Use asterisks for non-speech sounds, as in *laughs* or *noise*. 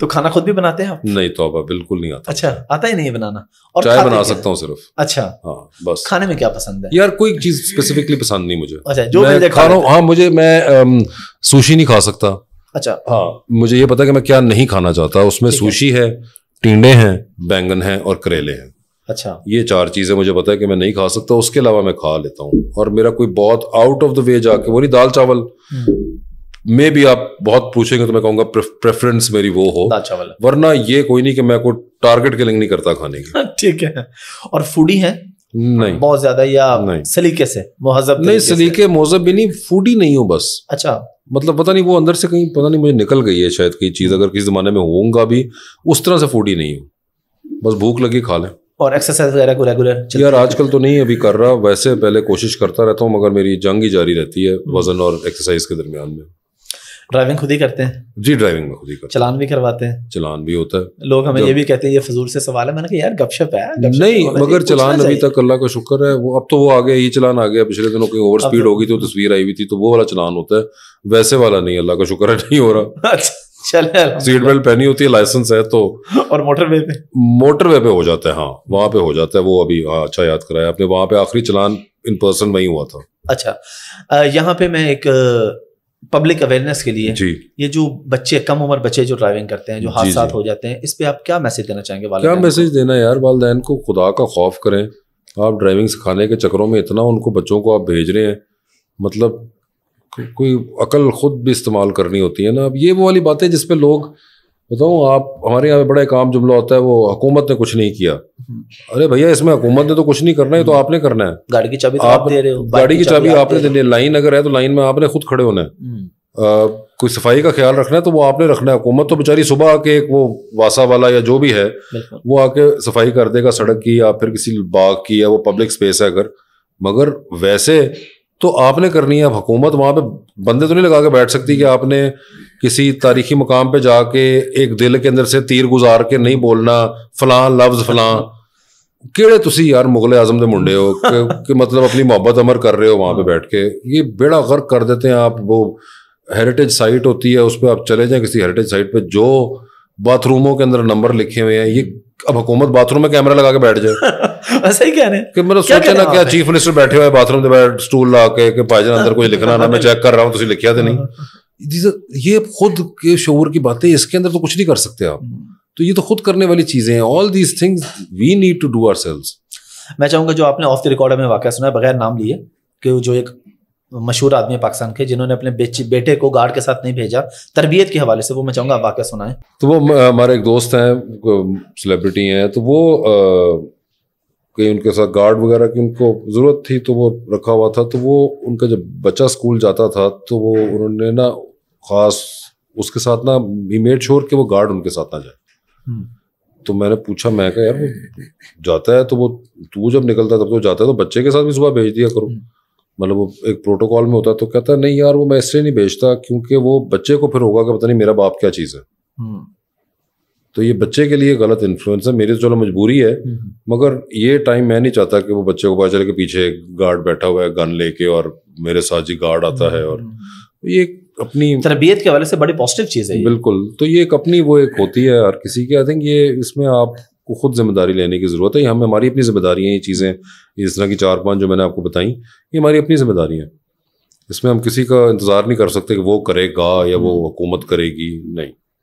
तो खाना खुद भी बनाते हैं आप नहीं तोबा बिल्कुल नहीं आता अच्छा आता ही नहीं बनाना और चाय बना सकता हूँ सिर्फ अच्छा हाँ बस खाने में क्या पसंद है यार कोई चीज स्पेसिफिकली पसंद नहीं मुझे अच्छा जो मैं खा रहा हूँ हाँ मुझे मैं सुशी नहीं खा सकता अच्छा हाँ मुझे ये पता कि मैं क्या नहीं खाना चाहता उसमें सुशी है टीडे हैं बैंगन है और करेले हैं अच्छा ये चार चीज़ें मुझे पता है कि मैं नहीं खा सकता उसके अलावा मैं खा लेता हूँ और मेरा कोई बहुत आउट ऑफ द वे जाके वो नहीं दाल चावल हम्म। मे भी आप बहुत पूछेंगे तो मैं कहूंगा प्रेफरेंस मेरी वो हो अच्छा वाला वरना ये कोई नहीं कि मैं कोई टारगेट किलिंग नहीं करता खाने की *laughs* ठीक है और फूडी है नहीं बहुत ज्यादा या नहीं सलीके से महजब नहीं सलीके महजब भी नहीं फूडी नहीं हो बस अच्छा मतलब पता नहीं वो अंदर से कहीं पता नहीं मुझे निकल गई है शायद कोई चीज अगर किसी जमाने में होगा भी उस तरह से फूडी नहीं हूँ बस भूख लगी खा लें और एक्सरसाइज वगैरह को रेगुलर यार आजकल तो नहीं अभी कर रहा वैसे पहले कोशिश करता रहता हूँ मगर मेरी जंग ही जारी रहती है हम्म। वजन और एक्सरसाइज के दरमियान में ड्राइविंग खुद ही करते हैं जी ड्राइविंग में खुद ही करते चलान भी करवाते हैं चलान भी होता है लोग हमें ये भी कहते हैं ये फजूल से सवाल है मैंने कहा यार गपशप है गपशप नहीं तो मगर चलान अभी तक अल्लाह का शुक्र है वो अब तो वो आ गया ये चलान आ गया पिछले दिनों कहीं ओवर स्पीड तो होगी तो तस्वीर आई हुई थी तो वो वाला चलान होता है वैसे वाला नहीं अल्लाह का शुक्र है नहीं हो रहा सीट *laughs* बेल्ट अच्छा, पहनी होती है लाइसेंस है तो और मोटरवे पे मोटरवे पे हो जाता है हाँ वहाँ पे हो जाता है वो अभी हाँ, अच्छा याद कराया आपने वहाँ पे आखिरी चलान इन पर्सन वही हुआ था अच्छा यहाँ पे मैं एक पब्लिक अवेयरनेस के लिए जी ये जो बच्चे कम उम्र बच्चे जो ड्राइविंग करते हैं जो हादसा हो जाते हैं इस पे आप क्या मैसेज देना चाहेंगे क्या मैसेज देना यार वालदेन को खुदा का खौफ करें आप ड्राइविंग सिखाने के चक्करों में इतना उनको बच्चों को आप भेज रहे हैं मतलब कोई अकल खुद भी इस्तेमाल करनी होती है ना अब ये वो वाली बातें जिसपे लोग बताऊँ आप हमारे यहाँ पे बड़ा एक आम जुमला होता है वो हुकूमत ने कुछ नहीं किया हम्म। अरे भैया इसमें हुकूमत ने तो कुछ नहीं करना है तो हम्म। आपने करना है गाड़ी की चाबी तो आप दे रहे हो गाड़ी की चाबी आपने देनी है लाइन अगर है तो लाइन में आपने खुद खड़े होना है हम्म। कोई सफाई का ख्याल रखना है तो वो आपने रखना है हुकूमत तो बेचारी सुबह आके एक वो वासा वाला या जो भी है वो आके सफाई कर देगा सड़क की या फिर किसी बाग की या वो पब्लिक स्पेस है अगर मगर वैसे तो आपने करनी है अब हुकूमत वहां पे बंदे तो नहीं लगा के बैठ सकती कि आपने किसी तारीखी मकाम पे जाके एक दिल के अंदर से तीर गुजार के नहीं बोलना फलां लफ्ज फलां ਕਿਹੜੇ ਤੁਸੀਂ ਯਾਰ ਮੁਗਲ ਆਜ਼ਮ ਦੇ ਮੁੰਡੇ ਹੋ ਕਿ ਮਤਲਬ ਆਪਣੀ ਮੁਹੱਬਤ ਅਮਰ ਕਰ ਰਹੇ ਹੋ ਵਾਂ ਪੇ ਬੈਠ ਕੇ ਇਹ ਬੇੜਾ ਗਰਕ ਕਰ ਦੇਤੇ ਹੈ ਆਪ ਉਹ हेरिटेज साइट होती है उस पर आप चले जाए किसी हेरिटेज साइट पे जो बाथरूमों के अंदर नंबर लिखे हुए हैं ये अब हुकूमत बाथरूम में कैमरा लगा के बैठ जाए ऐसा *laughs* ही कह रहे हैं कि मतलब सोचे ना क्या चीफ मिनिस्टर बैठे हुए बाथरूम के बैठ स्टूल ला के कि भाईजान अंदर कुछ लिखना ना मैं चेक कर रहा हूँ तुम लिखिया तो नहीं ये खुद के शोर की बातें इसके अंदर तो कुछ नहीं कर सकते आप हम्म। तो ये तो खुद करने वाली चीजें हैं all these things we need to do are sales मैं चाहूंगा जो आपने ऑफ द रिकॉर्ड में वाक्य सुना है बगैर नाम लिए कि जो एक मशहूर आदमी है पाकिस्तान के जिन्होंने अपने बेटे को गार्ड के साथ नहीं भेजा तरबियत के हवाले से वो मैं चाहूँगा वाक्य सुनाएं तो वो हमारे एक दोस्त हैं सेलिब्रिटी हैं तो वो कहीं उनके साथ गार्ड वगैरह की उनको ज़रूरत थी तो वो रखा हुआ था तो वो उनका जब बच्चा स्कूल जाता था तो वो उन्होंने ना खास उसके साथ ना ही मेड श्योर कि वो गार्ड उनके साथ ना जाए हम्म। तो मैंने पूछा मैं कहा यार वो जाता है तो वो तू जब निकलता है तब तो जाता है तो बच्चे के साथ भी सुबह भेज दिया करो हम्म। मतलब वो एक प्रोटोकॉल में होता है तो कहता है नहीं यार वो मैं इसलिए नहीं भेजता क्योंकि वो बच्चे को फिर होगा कि पता नहीं मेरा बाप क्या चीज़ है हम्म। तो ये बच्चे के लिए गलत इन्फ्लुएंस है मेरी तो चलो मजबूरी है मगर ये टाइम मैं नहीं चाहता कि वो बच्चे को पता चले कि पीछे गार्ड बैठा हुआ है गन लेके और मेरे साथ जी गार्ड आता है और ये अपनी तरबियत के हवाले से बड़ी पॉजिटिव चीज़ है बिल्कुल तो ये एक अपनी वो एक होती है हर किसी की आई थिंक ये इसमें आप को खुद जिम्मेदारी लेने की ज़रूरत है ये हमारी अपनी जिम्मेदारी है ये चीज़ें इस तरह की चार पांच जो मैंने आपको बताई ये हमारी अपनी जिम्मेदारी है इसमें हम किसी का इंतज़ार नहीं कर सकते कि वो करेगा या वो हम्म। हुकूमत करेगी नहीं